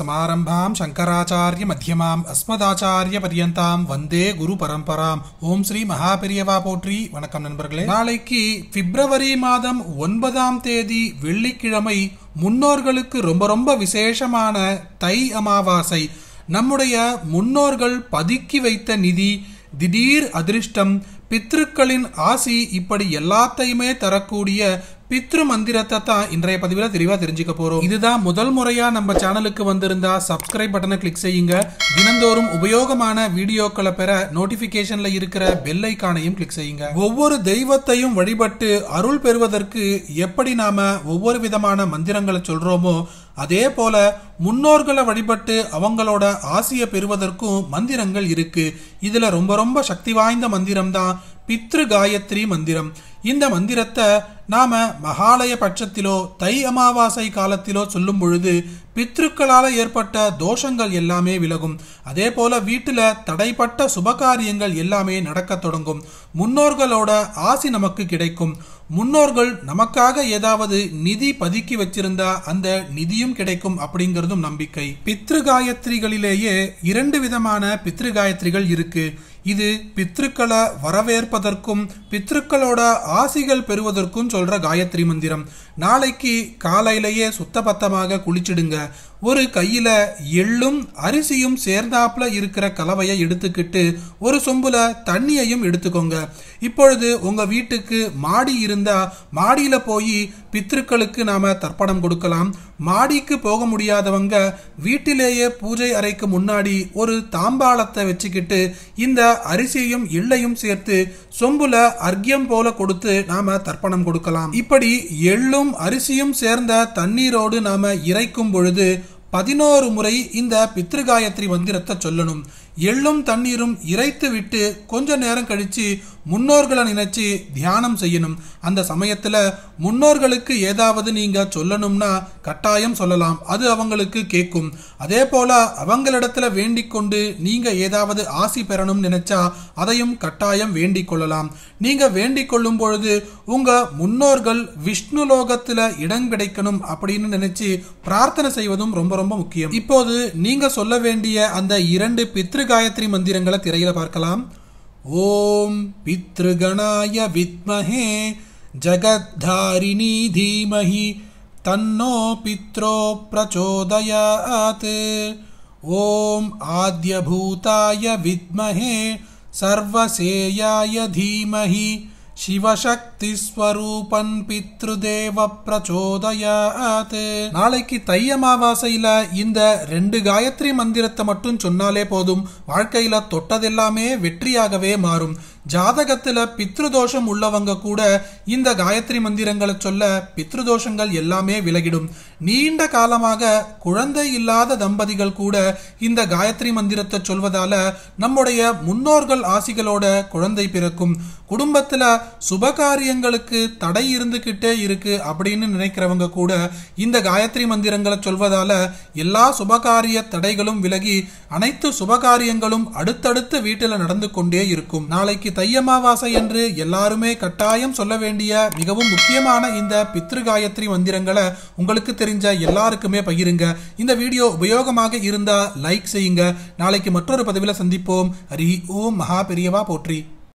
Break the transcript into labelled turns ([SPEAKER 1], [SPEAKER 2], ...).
[SPEAKER 1] சமாரம்பாம் சங்கராச்சாரிய மத்தியமாம் அஸ்மதாச்சாரிய பரியந்தாம் வந்தே குரு பரம்பராம் ஓம் ஸ்ரீ மகாபெரியவா போற்றி வணக்கம் நண்பர்களே நாளைக்கு பிப்ரவரி மாதம் ஒன்பதாம் தேதி வெள்ளிக்கிழமை முன்னோர்களுக்கு ரொம்ப ரொம்ப விசேஷமான தை அமாவாசை நம்முடைய முன்னோர்கள் பதுக்கி வைத்த நிதி திடீர் அதிர்ஷ்டம் பித்ருக்களின் ஆசி இப்படி எல்லாத்தையுமே தரக்கூடிய பித்ரு மந்திரத்தை தான் இன்றைய பதிவில் தெளிவாக தெரிஞ்சுக்க போகிறோம் இதுதான் முதல் முறையாக நம்ம சேனலுக்கு வந்திருந்தா சப்ஸ்கிரைப் பட்டனை கிளிக் செய்யுங்க தினந்தோறும் உபயோகமான வீடியோக்களை பெற நோட்டிபிகேஷன்ல இருக்கிற பெல் ஐக்கானையும் கிளிக் செய்யுங்க ஒவ்வொரு தெய்வத்தையும் வழிபட்டு அருள் பெறுவதற்கு எப்படி நாம ஒவ்வொரு விதமான மந்திரங்களை சொல்றோமோ அதே போல முன்னோர்களை வழிபட்டு அவங்களோட ஆசையை பெறுவதற்கும் மந்திரங்கள் இருக்கு இதுல ரொம்ப ரொம்ப சக்தி வாய்ந்த மந்திரம் தான் பித்ரு காயத்ரி மந்திரம் இந்த மந்திரத்தை நாம் மகாலய பட்சத்திலோ தை அமாவாசை காலத்திலோ சொல்லும் பொழுது பித்ருக்களால் ஏற்பட்ட தோஷங்கள் எல்லாமே விலகும் அதே போல வீட்டில் தடைப்பட்ட சுபகாரியங்கள் எல்லாமே நடக்க தொடங்கும் முன்னோர்களோட ஆசி நமக்கு கிடைக்கும் முன்னோர்கள் நமக்காக ஏதாவது நிதி பதுக்கி வச்சிருந்தா அந்த நிதியும் கிடைக்கும் அப்படிங்கிறதும் நம்பிக்கை பித்ரு காயத்ரிகளிலேயே இரண்டு விதமான பித்ரு காயத்ரிகள் இருக்கு இது பித்ருக்களை வரவேற்பதற்கும் பித்ருக்களோட ஆசிகள் பெறுவதற்கும் சொல்கிற காயத்ரி மந்திரம் நாளைக்கு காலையிலேயே சுத்தபத்தமாக குளிச்சிடுங்க ஒரு கையில எள்ளும் அரிசியும் சேர்ந்தாப்புல இருக்கிற கலவையை எடுத்துக்கிட்டு ஒரு சொம்புல தண்ணியையும் எடுத்துக்கோங்க இப்பொழுது உங்க வீட்டுக்கு மாடி இருந்தா மாடியில போய் பித்திருக்களுக்கு நாம தர்ப்பணம் கொடுக்கலாம் மாடிக்கு போக முடியாதவங்க வீட்டிலேயே பூஜை அறைக்கு முன்னாடி ஒரு தாம்பாளத்தை வச்சுக்கிட்டு இந்த அரிசியையும் எள்ளையும் சேர்த்து சொம்புல அர்க்கியம் போல கொடுத்து நாம தர்ப்பணம் கொடுக்கலாம் இப்படி எள்ளும் அரிசியும் சேர்ந்த தண்ணீரோடு நாம இறைக்கும் பொழுது பதினோரு முறை இந்த பித்ருகாயத்ரி மந்திரத்தை சொல்லணும் எள்ளும் தண்ணீரும் இறைத்து விட்டு கொஞ்ச நேரம் கழித்து முன்னோர்களை நினைச்சு தியானம் செய்யணும் அந்த சமயத்தில் முன்னோர்களுக்கு ஏதாவது நீங்கள் சொல்லணும்னா கட்டாயம் சொல்லலாம் அது அவங்களுக்கு கேட்கும் அதே போல் அவங்களிடத்துல வேண்டிக் கொண்டு நீங்கள் ஏதாவது ஆசி பெறணும் நினைச்சா அதையும் கட்டாயம் வேண்டிக் கொள்ளலாம் நீங்கள் வேண்டிக் கொள்ளும் பொழுது உங்கள் முன்னோர்கள் விஷ்ணு லோகத்தில் இடம் கிடைக்கணும் அப்படின்னு நினைச்சு பிரார்த்தனை செய்வதும் ரொம்ப ரொம்ப முக்கியம் இப்போது நீங்கள் சொல்ல வேண்டிய அந்த இரண்டு பித்ரு गायत्री मन्दर पितृगणाय विद्महे जगद्धारिणी धीमहि तन्नो पित्रो प्रचोदयात् ओम आद्यभूताय विद्महे सर्वसेयाय धीमहि சிவசக்தி சிவசக்திஸ்வரூபன் பித்ருதேவ பிரச்சோதயாத் நாளைக்கு தை அமாவாசையில இந்த ரெண்டு காயத்ரி மந்திரத்தை மட்டும் சொன்னாலே போதும் வாழ்க்கையில தொட்டதெல்லாமே வெற்றியாகவே மாறும் ஜாதகத்துல பித்ருதோஷம் உள்ளவங்க கூட இந்த காயத்ரி மந்திரங்களை சொல்ல பித்ருதோஷங்கள் எல்லாமே விலகிடும் நீண்ட காலமாக குழந்தை இல்லாத தம்பதிகள் கூட இந்த காயத்ரி மந்திரத்தை சொல்வதால நம்முடைய முன்னோர்கள் ஆசிகளோட குழந்தை பிறக்கும் குடும்பத்தில் சுபகாரியங்களுக்கு தடை இருந்துக்கிட்டே இருக்கு அப்படின்னு நினைக்கிறவங்க கூட இந்த காயத்ரி மந்திரங்களை சொல்வதால எல்லா சுபகாரிய தடைகளும் விலகி அனைத்து சுபகாரியங்களும் அடுத்தடுத்து வீட்டில் நடந்து கொண்டே இருக்கும் நாளைக்கு தையமாவாசை என்று எல்லாருமே கட்டாயம் சொல்ல வேண்டிய மிகவும் முக்கியமான இந்த பித்ரு காயத்ரி மந்திரங்களை உங்களுக்கு தெரியும் தெரிஞ்ச எல்லாருக்குமே பகிருங்க இந்த வீடியோ உபயோகமாக இருந்தா லைக் செய்யுங்க நாளைக்கு மற்றொரு பதிவில் சந்திப்போம் ஹரி ஓம் மகா பெரியவா போற்றி